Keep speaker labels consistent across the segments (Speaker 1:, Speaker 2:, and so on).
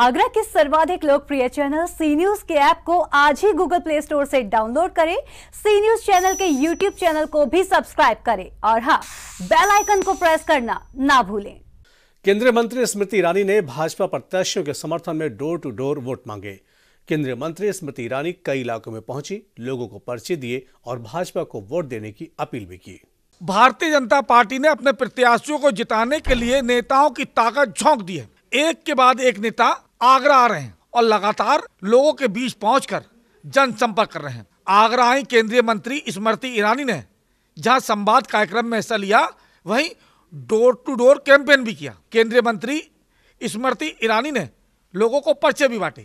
Speaker 1: आगरा के सर्वाधिक लोकप्रिय चैनल सी न्यूज के ऐप को आज ही गूगल प्ले स्टोर से डाउनलोड करें सी न्यूज चैनल के यूट्यूब चैनल को भी सब्सक्राइब करें और हाँ बेल आइकन को प्रेस करना ना भूलें केंद्रीय मंत्री स्मृति ईरानी ने भाजपा प्रत्याशियों के समर्थन में डोर टू डोर वोट मांगे केंद्रीय मंत्री स्मृति ईरानी कई इलाकों में पहुंची लोगों को पर्चे दिए और भाजपा को वोट देने की अपील भी की भारतीय जनता पार्टी ने अपने प्रत्याशियों को जिताने के लिए नेताओं की ताकत झोंक दी है एक के बाद एक नेता आगरा आ रहे हैं और लगातार लोगों के बीच पहुंचकर जनसंपर्क कर रहे हैं आगरा आई केंद्रीय मंत्री स्मृति ईरानी ने जहां संवाद कार्यक्रम में हिस्सा लिया वहीं डोर टू डोर कैंपेन भी किया केंद्रीय मंत्री स्मृति ईरानी ने लोगों को पर्चे भी बांटे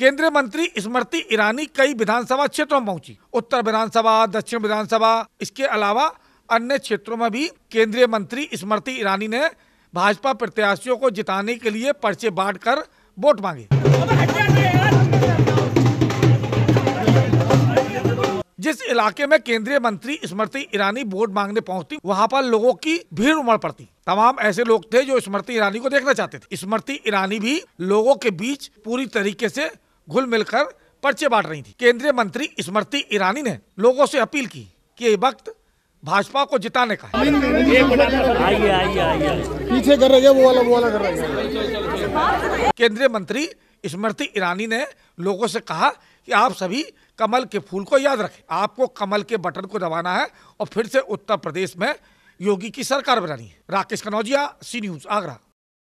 Speaker 1: केंद्रीय मंत्री स्मृति ईरानी कई विधानसभा क्षेत्रों में पहुंची उत्तर विधानसभा दक्षिण विधानसभा इसके अलावा अन्य क्षेत्रों में भी केंद्रीय मंत्री स्मृति ईरानी ने भाजपा प्रत्याशियों को जिताने के लिए पर्चे बांट कर वोट मांगे जिस इलाके में केंद्रीय मंत्री स्मृति ईरानी वोट मांगने पहुंचती वहां पर लोगों की भीड़ उमड़ पड़ती तमाम ऐसे लोग थे जो स्मृति ईरानी को देखना चाहते थे स्मृति ईरानी भी लोगों के बीच पूरी तरीके से घुल मिलकर पर्चे बांट रही थी केंद्रीय मंत्री स्मृति ईरानी ने लोगों से अपील की कि ये वक्त भाजपा को जिताने का पीछे कर रहे वो वाला वो वाला कर रहे केंद्रीय मंत्री स्मृति ईरानी ने लोगों से कहा कि आप सभी कमल के फूल को याद रखें आपको कमल के बटन को दबाना है और फिर से उत्तर प्रदेश में योगी की सरकार बनानी है राकेश कनौजिया सी न्यूज आगरा